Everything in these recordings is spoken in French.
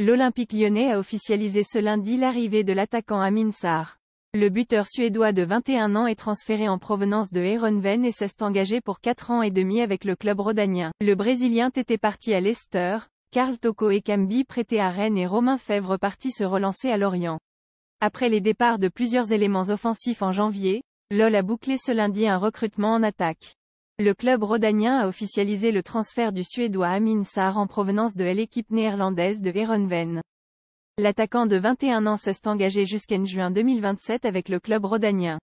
L'Olympique lyonnais a officialisé ce lundi l'arrivée de l'attaquant Amin Sarr. Le buteur suédois de 21 ans est transféré en provenance de Ehrenven et s'est engagé pour 4 ans et demi avec le club rodanien. Le Brésilien était parti à Leicester, Karl Toko et Cambi prêtés à Rennes et Romain Fèvre parti se relancer à Lorient. Après les départs de plusieurs éléments offensifs en janvier, LOL a bouclé ce lundi un recrutement en attaque. Le club rodanien a officialisé le transfert du Suédois Amin Sarr en provenance de l'équipe néerlandaise de Heerenveen. L'attaquant de 21 ans s'est engagé jusqu'en juin 2027 avec le club rodanien.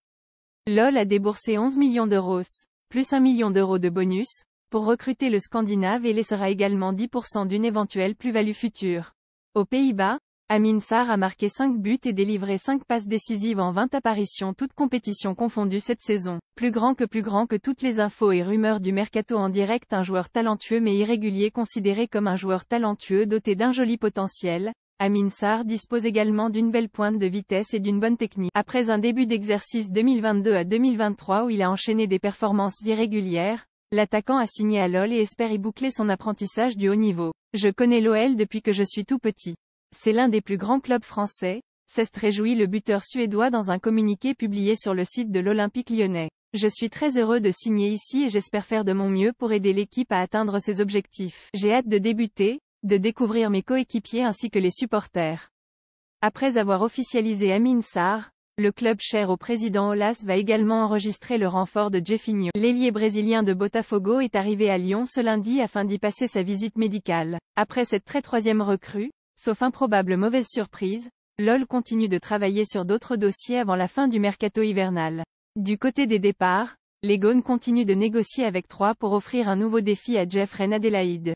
LOL a déboursé 11 millions d'euros, plus 1 million d'euros de bonus, pour recruter le Scandinave et laissera également 10% d'une éventuelle plus-value future. Aux Pays-Bas, Amin Sarr a marqué 5 buts et délivré 5 passes décisives en 20 apparitions toutes compétitions confondues cette saison. Plus grand que plus grand que toutes les infos et rumeurs du mercato en direct un joueur talentueux mais irrégulier considéré comme un joueur talentueux doté d'un joli potentiel. Amin Sarr dispose également d'une belle pointe de vitesse et d'une bonne technique. Après un début d'exercice 2022 à 2023 où il a enchaîné des performances irrégulières, L'attaquant a signé à LOL et espère y boucler son apprentissage du haut niveau. Je connais l'OL depuis que je suis tout petit. C'est l'un des plus grands clubs français, Cest réjoui le buteur suédois dans un communiqué publié sur le site de l'Olympique lyonnais. Je suis très heureux de signer ici et j'espère faire de mon mieux pour aider l'équipe à atteindre ses objectifs. J'ai hâte de débuter, de découvrir mes coéquipiers ainsi que les supporters. Après avoir officialisé Amine Sarr, le club cher au président Olas va également enregistrer le renfort de Jeffinho. L'ailier brésilien de Botafogo est arrivé à Lyon ce lundi afin d'y passer sa visite médicale. Après cette très troisième recrue, Sauf improbable mauvaise surprise, LOL continue de travailler sur d'autres dossiers avant la fin du mercato hivernal. Du côté des départs, les continue continuent de négocier avec Troyes pour offrir un nouveau défi à Jeff Adélaïde.